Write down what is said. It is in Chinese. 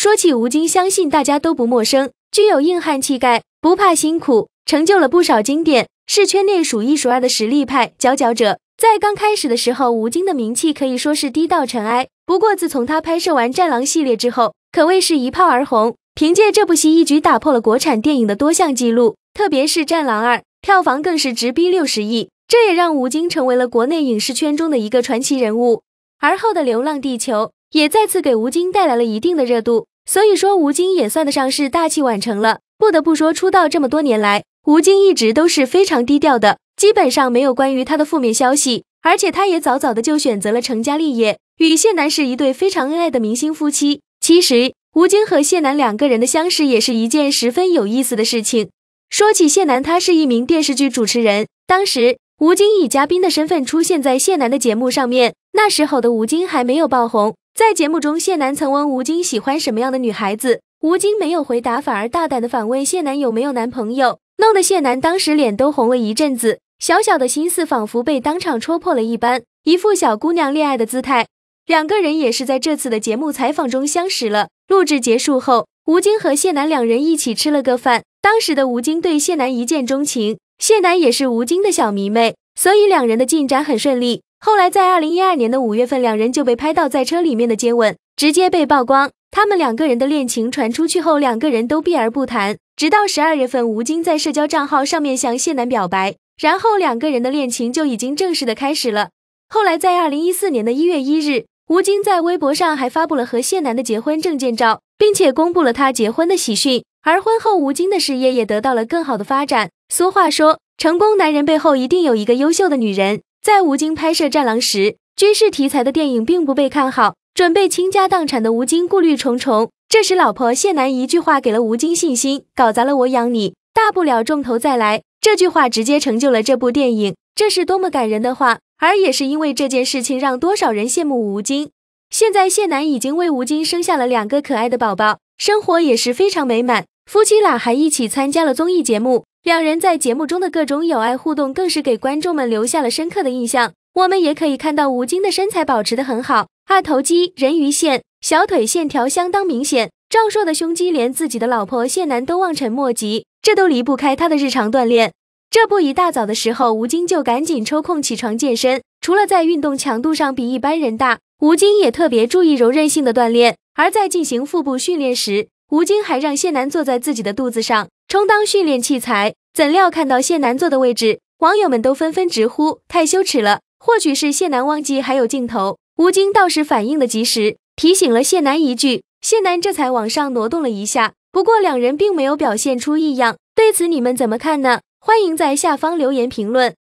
说起吴京，相信大家都不陌生，具有硬汉气概，不怕辛苦，成就了不少经典，是圈内数一数二的实力派佼佼者。在刚开始的时候，吴京的名气可以说是低到尘埃。不过自从他拍摄完《战狼》系列之后，可谓是一炮而红，凭借这部戏一举打破了国产电影的多项记录，特别是《战狼二》，票房更是直逼六十亿，这也让吴京成为了国内影视圈中的一个传奇人物。而后的《流浪地球》。也再次给吴京带来了一定的热度，所以说吴京也算得上是大器晚成了。不得不说，出道这么多年来，吴京一直都是非常低调的，基本上没有关于他的负面消息。而且他也早早的就选择了成家立业，与谢楠是一对非常恩爱的明星夫妻。其实，吴京和谢楠两个人的相识也是一件十分有意思的事情。说起谢楠，他是一名电视剧主持人。当时吴京以嘉宾的身份出现在谢楠的节目上面，那时候的吴京还没有爆红。在节目中，谢楠曾问吴京喜欢什么样的女孩子，吴京没有回答，反而大胆的反问谢楠有没有男朋友，弄得谢楠当时脸都红了一阵子，小小的心思仿佛被当场戳破了一般，一副小姑娘恋爱的姿态。两个人也是在这次的节目采访中相识了。录制结束后，吴京和谢楠两人一起吃了个饭。当时的吴京对谢楠一见钟情，谢楠也是吴京的小迷妹，所以两人的进展很顺利。后来，在二零一二年的五月份，两人就被拍到在车里面的接吻，直接被曝光。他们两个人的恋情传出去后，两个人都避而不谈。直到十二月份，吴京在社交账号上面向谢楠表白，然后两个人的恋情就已经正式的开始了。后来，在二零一四年的一月一日，吴京在微博上还发布了和谢楠的结婚证件照，并且公布了他结婚的喜讯。而婚后，吴京的事业也得到了更好的发展。俗话说，成功男人背后一定有一个优秀的女人。在吴京拍摄《战狼》时，军事题材的电影并不被看好，准备倾家荡产的吴京顾虑重重。这时，老婆谢楠一句话给了吴京信心：“搞砸了，我养你，大不了重头再来。”这句话直接成就了这部电影，这是多么感人的话！而也是因为这件事情，让多少人羡慕吴京。现在，谢楠已经为吴京生下了两个可爱的宝宝，生活也是非常美满。夫妻俩还一起参加了综艺节目。两人在节目中的各种友爱互动，更是给观众们留下了深刻的印象。我们也可以看到吴京的身材保持得很好，二头肌、人鱼线、小腿线条相当明显，壮硕的胸肌连自己的老婆谢楠都望尘莫及，这都离不开他的日常锻炼。这不一大早的时候，吴京就赶紧抽空起床健身。除了在运动强度上比一般人大，吴京也特别注意柔韧性的锻炼。而在进行腹部训练时，吴京还让谢楠坐在自己的肚子上。充当训练器材，怎料看到谢楠坐的位置，网友们都纷纷直呼太羞耻了。或许是谢楠忘记还有镜头，吴京倒是反应的及时，提醒了谢楠一句，谢楠这才往上挪动了一下。不过两人并没有表现出异样，对此你们怎么看呢？欢迎在下方留言评论。